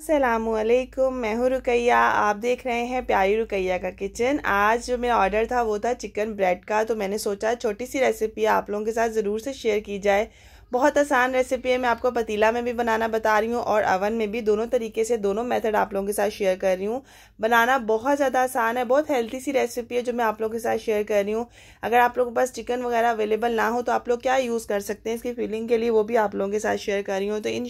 असलकुम मैं हूँ रुकैया आप देख रहे हैं प्यारी रुकैया का किचन आज जो मेरा ऑर्डर था वो था चिकन ब्रेड का तो मैंने सोचा छोटी सी रेसिपी आप लोगों के साथ ज़रूर से शेयर की जाए बहुत आसान रेसिपी है मैं आपको पतीला में भी बनाना बता रही हूँ और अवन में भी दोनों तरीके से दोनों मेथड आप लोगों के साथ शेयर कर रही हूँ बनाना बहुत ज़्यादा आसान है बहुत हेल्थी सी रेसिपी है जो मैं आप लोगों के साथ शेयर कर रही हूँ अगर आप लोगों के पास चिकन वगैरह अवेलेबल ना हो तो आप लोग क्या यूज़ कर सकते हैं इसकी फीलिंग के लिए वो भी आप लोगों के साथ शेयर कर रही हूँ तो इन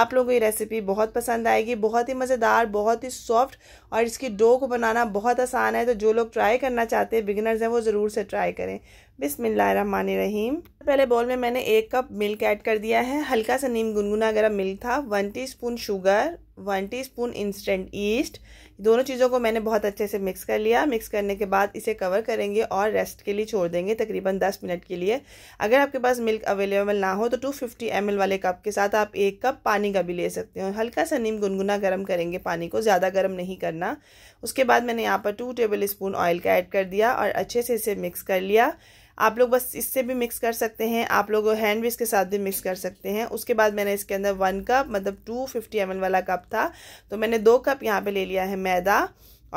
आप लोगों को ये रेसिपी बहुत पसंद आएगी बहुत ही मज़ेदार बहुत ही सॉफ्ट और इसकी डो को बनाना बहुत आसान है तो जो लोग ट्राई करना चाहते हैं बिगिनर्स हैं वो ज़रूर से ट्राई करें बिसमिल्लर रहीम पहले बॉल में मैंने एक कप मिल्क ऐड कर दिया है हल्का सा नीम गुनगुना गर्म मिल्क था one teaspoon sugar one teaspoon instant yeast दोनों चीज़ों को मैंने बहुत अच्छे से मिक्स कर लिया मिक्स करने के बाद इसे कवर करेंगे और रेस्ट के लिए छोड़ देंगे तकरीबन 10 मिनट के लिए अगर आपके पास मिल्क अवेलेबल ना हो तो 250 ml वाले कप के साथ आप एक कप पानी का भी ले सकते हो हल्का सा नीम गुनगुना गर्म करेंगे पानी को ज़्यादा गर्म नहीं करना उसके बाद मैंने यहाँ पर टू टेबल स्पून ऑयल का ऐड कर दिया और अच्छे से इसे मिक्स कर लिया आप लोग बस इससे भी मिक्स कर सकते हैं आप लोग हैंड भी के साथ भी मिक्स कर सकते हैं उसके बाद मैंने इसके अंदर वन कप मतलब टू फिफ्टी एम वाला कप था तो मैंने दो कप यहाँ पर ले लिया है मैदा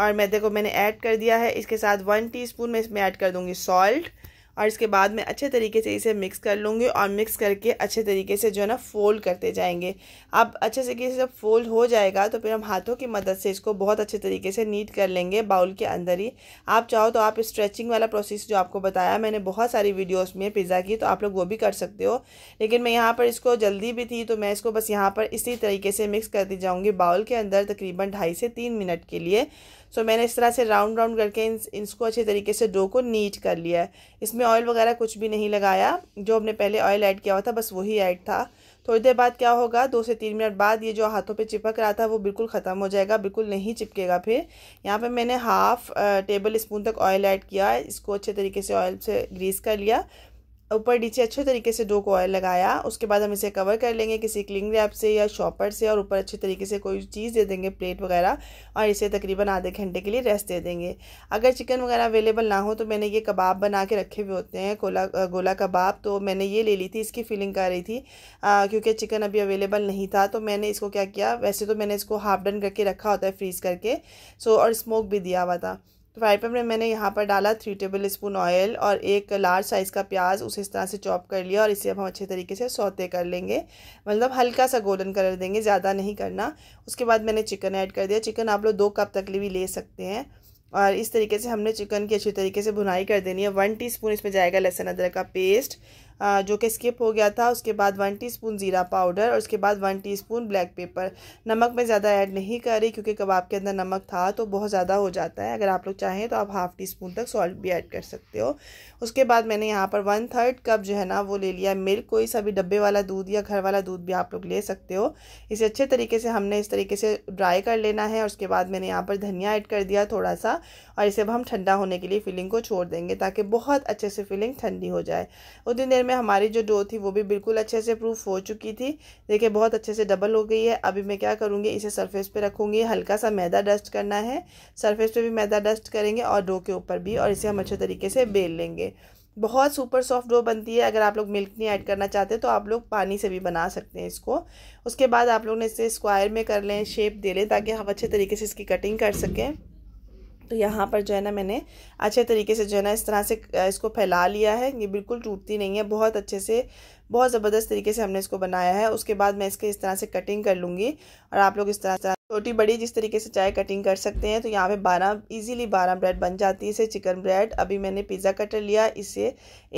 और मैदे को मैंने ऐड कर दिया है इसके साथ वन टीस्पून मैं इसमें ऐड कर दूँगी सॉल्ट और इसके बाद मैं अच्छे तरीके से इसे मिक्स कर लूँगी और मिक्स करके अच्छे तरीके से जो है ना फोल्ड करते जाएंगे अब अच्छे तरीके से जब फोल्ड हो जाएगा तो फिर हम हाथों की मदद से इसको बहुत अच्छे तरीके से नीट कर लेंगे बाउल के अंदर ही आप चाहो तो आप स्ट्रेचिंग वाला प्रोसेस जो आपको बताया मैंने बहुत सारी वीडियोज़ में पिज़्ज़ा की तो आप लोग वो भी कर सकते हो लेकिन मैं यहाँ पर इसको जल्दी भी थी तो मैं इसको बस यहाँ पर इसी तरीके से मिक्स करती जाऊँगी बाउल के अंदर तकरीबन ढाई से तीन मिनट के लिए सो so, मैंने इस तरह से राउंड राउंड करके इन इसको अच्छे तरीके से डो को नीट कर लिया है इसमें ऑयल वगैरह कुछ भी नहीं लगाया जो हमने पहले ऑयल ऐड किया हुआ था बस वही ऐड था थोड़ी देर बाद क्या होगा दो से तीन मिनट बाद ये जो हाथों पे चिपक रहा था वो बिल्कुल ख़त्म हो जाएगा बिल्कुल नहीं चिपकेगा फिर यहाँ पे मैंने हाफ़ टेबल स्पून तक ऑयल ऐड किया इसको अच्छे तरीके से ऑयल से ग्रीस कर लिया ऊपर नीचे अच्छे तरीके से डो को ऑयल लगाया उसके बाद हम इसे कवर कर लेंगे किसी क्लिंग रैप से या शॉपर से और ऊपर अच्छे तरीके से कोई चीज़ दे देंगे प्लेट वगैरह और इसे तकरीबन आधे घंटे के लिए रेस्ट दे देंगे अगर चिकन वगैरह अवेलेबल ना हो तो मैंने ये कबाब बना के रखे हुए होते हैं कोला गोला कबाब तो मैंने ये ले ली थी इसकी फिलिंग कर रही थी क्योंकि चिकन अभी अवेलेबल नहीं था तो मैंने इसको क्या किया वैसे तो मैंने इसको हाफ डन करके रखा होता है फ्रीज़ करके सो और स्मोक भी दिया हुआ था तो फ्राई पैन में मैंने यहाँ पर डाला थ्री टेबल स्पून ऑयल और एक लार्ज साइज़ का प्याज उसे इस तरह से चॉप कर लिया और इसे अब हम अच्छे तरीके से सौते कर लेंगे मतलब हल्का सा गोल्डन कलर देंगे ज़्यादा नहीं करना उसके बाद मैंने चिकन ऐड कर दिया चिकन आप लोग दो कप तक भी ले सकते हैं और इस तरीके से हमने चिकन की अच्छी तरीके से भुनाई कर देनी है वन टी इसमें जाएगा लहसुन अदरक का पेस्ट जो कि स्किप हो गया था उसके बाद वन टीस्पून ज़ीरा पाउडर और उसके बाद वन टीस्पून ब्लैक पेपर नमक मैं ज़्यादा ऐड नहीं कर रही क्योंकि कबाब के अंदर नमक था तो बहुत ज़्यादा हो जाता है अगर आप लोग चाहें तो आप हाफ़ टी स्पून तक सॉल्ट भी ऐड कर सकते हो उसके बाद मैंने यहाँ पर वन थर्ड कप जो है ना वो ले लिया मिल्क कोई सा भी डब्बे वाला दूध या घर वाला दूध भी आप लोग ले सकते हो इसे अच्छे तरीके से हमने इस तरीके से ड्राई कर लेना है और उसके बाद मैंने यहाँ पर धनिया ऐड कर दिया थोड़ा सा और इसे अब हम ठंडा होने के लिए फिलिंग को छोड़ देंगे ताकि बहुत अच्छे से फिलिंग ठंडी हो जाए उतनी देर देर में हमारी जो डो थी वो भी बिल्कुल अच्छे से प्रूफ हो चुकी थी देखिए बहुत अच्छे से डबल हो गई है अभी मैं क्या करूँगी इसे सरफेस पे रखूँगी हल्का सा मैदा डस्ट करना है सरफेस पे भी मैदा डस्ट करेंगे और डो के ऊपर भी और इसे हम अच्छे तरीके से बेल लेंगे बहुत सुपर सॉफ्ट डो बनती है अगर आप लोग मिल्क नहीं ऐड करना चाहते तो आप लोग पानी से भी बना सकते हैं इसको उसके बाद आप लोग ने इसे स्क्वायर में कर लें शेप दे लें ताकि हम अच्छे तरीके से इसकी कटिंग कर सकें तो यहाँ पर जो है ना मैंने अच्छे तरीके से जो है ना इस तरह से इसको फैला लिया है ये बिल्कुल टूटती नहीं है बहुत अच्छे से बहुत ज़बरदस्त तरीके से हमने इसको बनाया है उसके बाद मैं इसके इस तरह से कटिंग कर लूँगी और आप लोग इस तरह से छोटी बड़ी जिस तरीके से चाहे कटिंग कर सकते हैं तो यहाँ पे बारह इजीली बारह ब्रेड बन जाती है इसे चिकन ब्रेड अभी मैंने पिज़्ज़ा कटर लिया इसे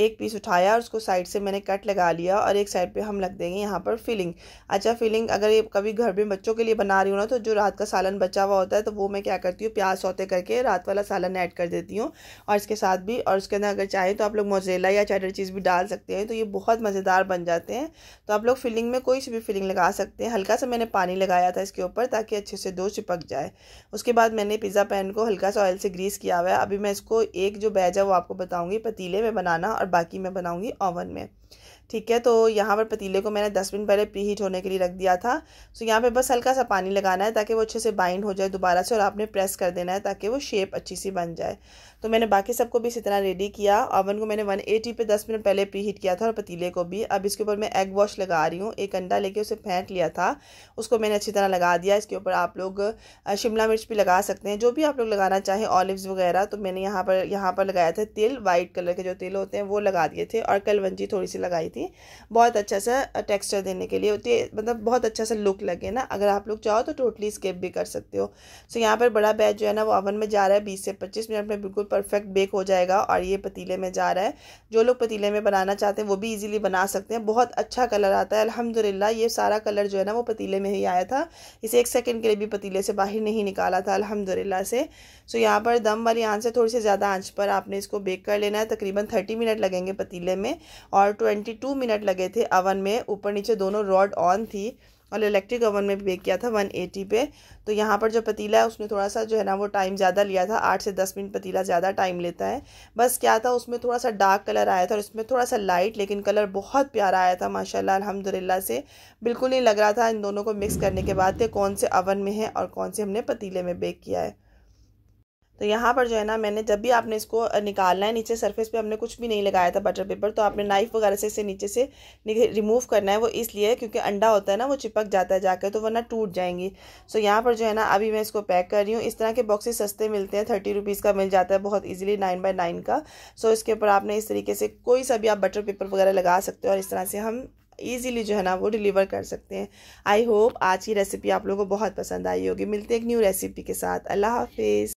एक पीस उठाया और उसको साइड से मैंने कट लगा लिया और एक साइड पे हम लग देंगे यहाँ पर फिलिंग अच्छा फिलिंग अगर ये कभी घर में बच्चों के लिए बना रही हूँ ना तो जो रात का सालन बचा हुआ होता है तो वो मैं क्या करती हूँ प्याज सौते करके रात वाला सालन ऐड कर देती हूँ और इसके साथ भी और उसके अंदर अगर चाहें तो आप लोग मोजेला या चैटर चीज़ भी डाल सकते हैं तो ये बहुत मज़ेदार बन जाते हैं तो आप लोग फिलिंग में कोई सी भी फिलिंग लगा सकते हैं हल्का सा मैंने पानी लगाया था इसके ऊपर ताकि अच्छे से दो चिपक जाए उसके बाद मैंने पिज़्ज़ा पैन को हल्का सा ऑयल से ग्रीस किया हुआ है अभी मैं इसको एक जो बैज है वो आपको बताऊँगी पतीले में बनाना और बाकी मैं बनाऊँगी ओवन में ठीक है तो यहाँ पर पतीले को मैंने दस मिनट पहले प्री होने के लिए रख दिया था सो तो यहाँ पर बस हल्का सा पानी लगाना है ताकि वो अच्छे से बाइंड हो जाए दोबारा से और आपने प्रेस कर देना है ताकि वो शेप अच्छी सी बन जाए तो मैंने बाकी सबको भी इसी तरह रेडी किया ओवन को मैंने वन एटी पे दस मिनट पहले प्री हीट किया था और पतीले को भी अब इसके ऊपर मैं एग वॉश लगा रही हूँ एक अंडा लेके उसे फेंट लिया था उसको मैंने अच्छी तरह लगा दिया इसके ऊपर आप लोग शिमला मिर्च भी लगा सकते हैं जो भी आप लोग लगाना चाहें ऑलिव्स वगैरह तो मैंने यहाँ पर यहाँ पर लगाया था तेल वाइट कलर के जो तेल होते हैं वो लगा दिए थे और कलवंजी थोड़ी सी लगाई थी बहुत अच्छा सा टेक्सचर देने के लिए होती है मतलब बहुत अच्छा सा लुक लगे ना अगर आप लोग चाहो तो टोटली स्केप भी कर सकते हो सो यहाँ पर बड़ा बैच जो है ना वो ओवन में जा रहा है बीस से पच्चीस मिनट में बिल्कुल परफेक्ट बेक हो जाएगा और ये पतीले में जा रहा है जो लोग पतीले में बनाना चाहते हैं वो भी ईजिली बना सकते हैं बहुत अच्छा कलर आता है अलहमदिल्ला ये सारा कलर जो है ना वो पतीले में ही आया था इसे एक सेकेंड के लिए भी पतीले से बाहर नहीं निकाला था अलहमदिल्ला से सो यहाँ पर दम वाली आँच से थोड़ी सी ज़्यादा आँच पर आपने इसको बेक कर लेना है तकरीबन थर्टी मिनट लगेंगे पतीले में और ट्वेंटी टू मिनट लगे थे अवन में ऊपर नीचे दोनों रॉड ऑन थी और इलेक्ट्रिक ओवन में बेक किया था 180 पे तो यहाँ पर जो पतीला है उसने थोड़ा सा जो है ना वो टाइम ज़्यादा लिया था आठ से दस मिनट पतीला ज़्यादा टाइम लेता है बस क्या था उसमें थोड़ा सा डार्क कलर आया था और इसमें थोड़ा सा लाइट लेकिन कलर बहुत प्यारा आया था माशाल्लाह अल्हम्दुलिल्लाह से बिल्कुल नहीं लग रहा था इन दोनों को मिक्स करने के बाद कौन से अवन में है और कौन से हमने पतीले में बेक किया है तो यहाँ पर जो है ना मैंने जब भी आपने इसको निकालना है नीचे सरफेस पे हमने कुछ भी नहीं लगाया था बटर पेपर तो आपने नाइफ़ वगैरह से इसे नीचे से रिमूव करना है वो इसलिए क्योंकि अंडा होता है ना वो चिपक जाता है जाकर तो वरना टूट जाएंगी सो यहाँ पर जो है ना अभी मैं इसको पैक कर रही हूँ इस तरह के बॉक्सेस सस्ते मिलते हैं थर्टी रुपीज़ का मिल जाता है बहुत ईजिली नाइन बाई नाइन का सो इसके ऊपर आपने इस तरीके से कोई सा भी आप बटर पेपर वगैरह लगा सकते हो और इस तरह से हम ईजिली जो है ना वो डिलीवर कर सकते हैं आई होप आज की रेसिपी आप लोगों को बहुत पसंद आई होगी मिलते हैं एक न्यू रेसिपी के साथ अल्लाह हाफिज़